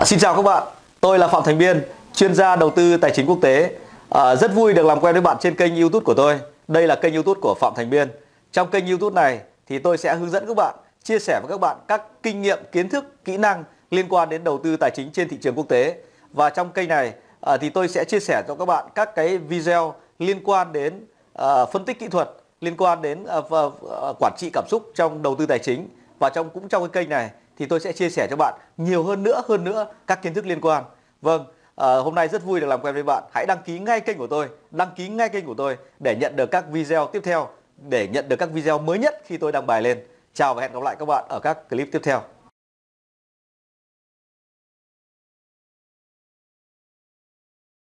À, xin chào các bạn, tôi là Phạm Thành Biên, chuyên gia đầu tư tài chính quốc tế. À, rất vui được làm quen với bạn trên kênh YouTube của tôi. Đây là kênh YouTube của Phạm Thành Biên. Trong kênh YouTube này thì tôi sẽ hướng dẫn các bạn, chia sẻ với các bạn các kinh nghiệm, kiến thức, kỹ năng liên quan đến đầu tư tài chính trên thị trường quốc tế. Và trong kênh này à, thì tôi sẽ chia sẻ cho các bạn các cái video liên quan đến à, phân tích kỹ thuật, liên quan đến à, à, quản trị cảm xúc trong đầu tư tài chính và trong cũng trong cái kênh này thì tôi sẽ chia sẻ cho bạn nhiều hơn nữa hơn nữa các kiến thức liên quan. Vâng, à, hôm nay rất vui được làm quen với bạn. Hãy đăng ký ngay kênh của tôi, đăng ký ngay kênh của tôi để nhận được các video tiếp theo, để nhận được các video mới nhất khi tôi đăng bài lên. Chào và hẹn gặp lại các bạn ở các clip tiếp theo.